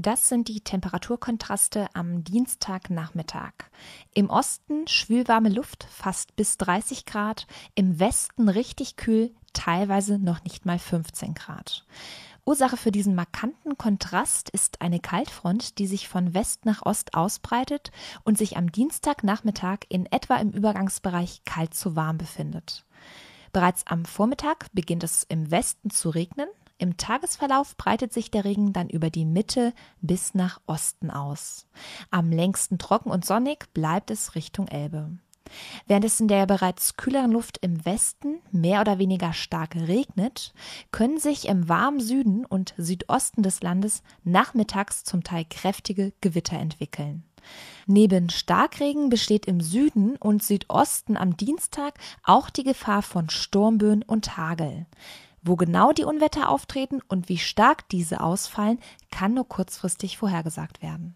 Das sind die Temperaturkontraste am Dienstagnachmittag. Im Osten schwülwarme Luft, fast bis 30 Grad, im Westen richtig kühl, teilweise noch nicht mal 15 Grad. Ursache für diesen markanten Kontrast ist eine Kaltfront, die sich von West nach Ost ausbreitet und sich am Dienstagnachmittag in etwa im Übergangsbereich kalt zu warm befindet. Bereits am Vormittag beginnt es im Westen zu regnen, im Tagesverlauf breitet sich der Regen dann über die Mitte bis nach Osten aus. Am längsten trocken und sonnig bleibt es Richtung Elbe. Während es in der bereits kühleren Luft im Westen mehr oder weniger stark regnet, können sich im warmen Süden und Südosten des Landes nachmittags zum Teil kräftige Gewitter entwickeln. Neben Starkregen besteht im Süden und Südosten am Dienstag auch die Gefahr von Sturmböen und Hagel. Wo genau die Unwetter auftreten und wie stark diese ausfallen, kann nur kurzfristig vorhergesagt werden